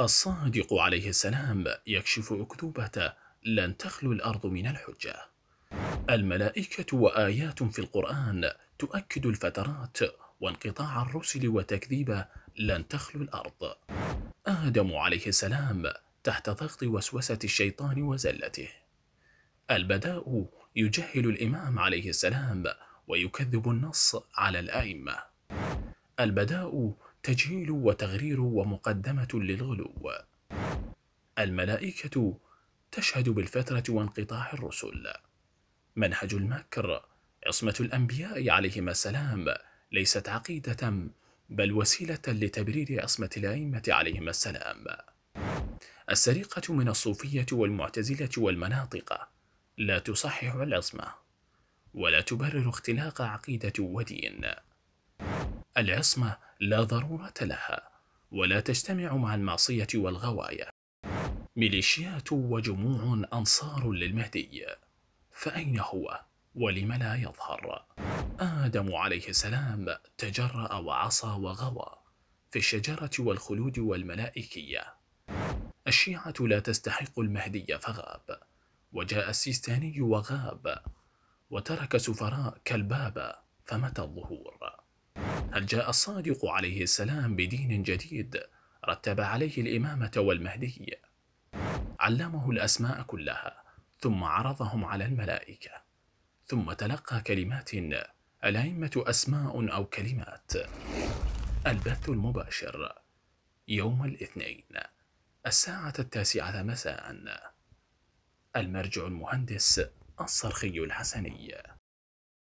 الصادق عليه السلام يكشف أكذوبته لن تخلو الأرض من الحجة الملائكة وآيات في القرآن تؤكد الفترات وانقطاع الرسل وتكذيب لن تخلو الأرض آدم عليه السلام تحت ضغط وسوسة الشيطان وزلته البداء يجهل الإمام عليه السلام ويكذب النص على الأئمة البداء تجهيل وتغرير ومقدمة للغلو. الملائكة تشهد بالفترة وانقطاع الرسل. منهج المكر عصمة الأنبياء عليهما السلام ليست عقيدة بل وسيلة لتبرير عصمة الأئمة عليهما السلام. السرقة من الصوفية والمعتزلة والمناطقة لا تصحح العصمة ولا تبرر اختلاق عقيدة ودين. العصمة لا ضرورة لها ولا تجتمع مع المعصية والغواية ميليشيات وجموع أنصار للمهدي فأين هو؟ ولم لا يظهر؟ آدم عليه السلام تجرأ وعصى وغوى في الشجرة والخلود والملائكية الشيعة لا تستحق المهدي فغاب وجاء السيستاني وغاب وترك سفراء كالبابا فمتى الظهور؟ أن جاء الصادق عليه السلام بدين جديد رتب عليه الإمامة والمهدي علمه الأسماء كلها ثم عرضهم على الملائكة ثم تلقى كلمات الأئمة أسماء أو كلمات البث المباشر يوم الاثنين الساعة التاسعة مساء المرجع المهندس الصرخي الحسني